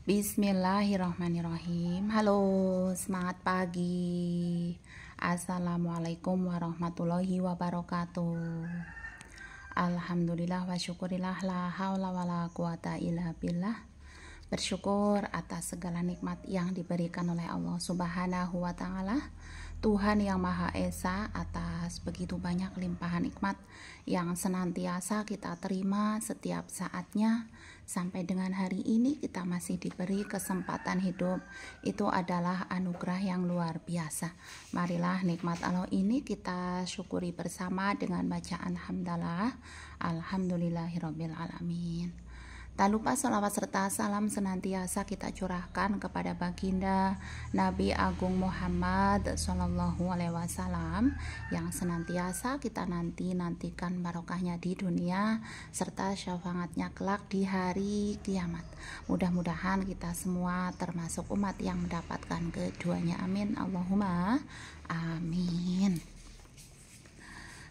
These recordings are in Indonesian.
Bismillahirrahmanirrahim. Halo, semangat pagi. Assalamualaikum warahmatullahi wabarakatuh. Alhamdulillah wa syukurillah la haula wala quwata illa billah. Bersyukur atas segala nikmat yang diberikan oleh Allah Subhanahu wa taala Tuhan Yang Maha Esa atas begitu banyak limpahan nikmat yang senantiasa kita terima setiap saatnya sampai dengan hari ini kita masih diberi kesempatan hidup itu adalah anugerah yang luar biasa marilah nikmat Allah ini kita syukuri bersama dengan bacaan hamdalah alhamdulillahirobbilalamin Tak lupa salawat serta salam senantiasa kita curahkan kepada baginda Nabi Agung Muhammad Sallallahu Alaihi Wasallam yang senantiasa kita nanti nantikan barokahnya di dunia serta syafaatnya kelak di hari kiamat. Mudah-mudahan kita semua termasuk umat yang mendapatkan keduanya. Amin. Allahumma amin.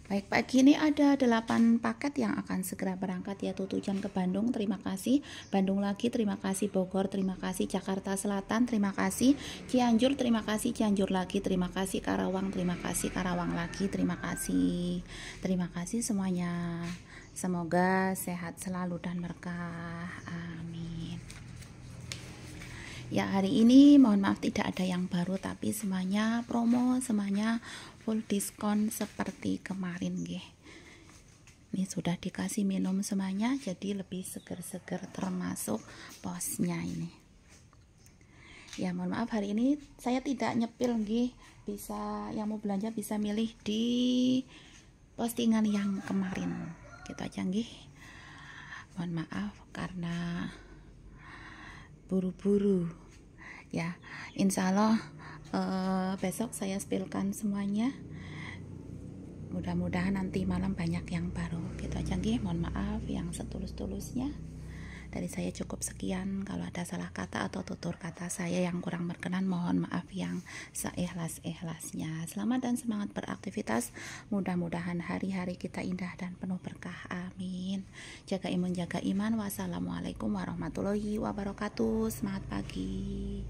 Baik, pagi ini ada 8 paket yang akan segera berangkat ya tujuan ke Bandung. Terima kasih. Bandung lagi, terima kasih Bogor, terima kasih Jakarta Selatan, terima kasih Cianjur, terima kasih Cianjur lagi, terima kasih Karawang, terima kasih Karawang lagi, terima kasih. Terima kasih semuanya. Semoga sehat selalu dan berkah. Amin ya hari ini mohon maaf tidak ada yang baru tapi semuanya promo semuanya full diskon seperti kemarin ge. ini sudah dikasih minum semuanya jadi lebih seger-seger termasuk posnya ini ya mohon maaf hari ini saya tidak nyepil ge. bisa yang mau belanja bisa milih di postingan yang kemarin gitu aja mohon maaf karena buru-buru ya insya Allah uh, besok saya spillkan semuanya mudah-mudahan nanti malam banyak yang baru gitu aja nggih mohon maaf yang setulus-tulusnya dari saya cukup sekian. Kalau ada salah kata atau tutur kata saya yang kurang berkenan, mohon maaf yang seikhlas-ikhlasnya. Selamat dan semangat beraktivitas. Mudah-mudahan hari-hari kita indah dan penuh berkah. Amin. Jaga imun, jaga iman. Wassalamualaikum warahmatullahi wabarakatuh. Semangat pagi.